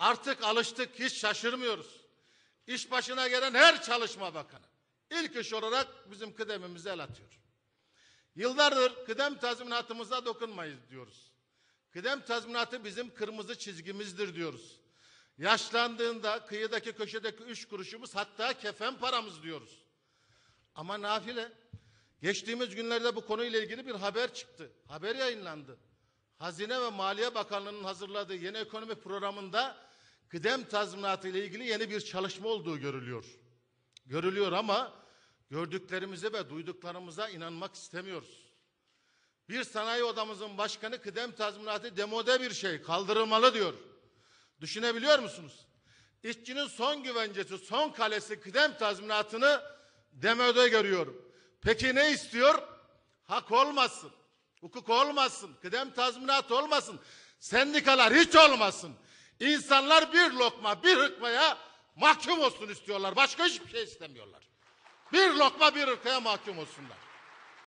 Artık alıştık, hiç şaşırmıyoruz. İş başına gelen her çalışma bakanı ilk iş olarak bizim kıdemimize el atıyor. Yıllardır kıdem tazminatımıza dokunmayız diyoruz. Kıdem tazminatı bizim kırmızı çizgimizdir diyoruz. Yaşlandığında kıyıdaki köşedeki üç kuruşumuz hatta kefen paramız diyoruz. Ama nafile geçtiğimiz günlerde bu konuyla ilgili bir haber çıktı. Haber yayınlandı. Hazine ve Maliye Bakanlığı'nın hazırladığı yeni ekonomi programında kıdem tazminatı ile ilgili yeni bir çalışma olduğu görülüyor. Görülüyor ama gördüklerimize ve duyduklarımıza inanmak istemiyoruz. Bir sanayi odamızın başkanı kıdem tazminatı demode bir şey kaldırılmalı diyor. Düşünebiliyor musunuz? İşçinin son güvencesi, son kalesi kıdem tazminatını demode görüyorum. Peki ne istiyor? Hak olmasın, hukuk olmasın, kıdem tazminatı olmasın, sendikalar hiç olmasın. İnsanlar bir lokma bir hırkmaya mahkum olsun istiyorlar. Başka hiçbir şey istemiyorlar. Bir lokma bir hırkaya mahkum olsunlar.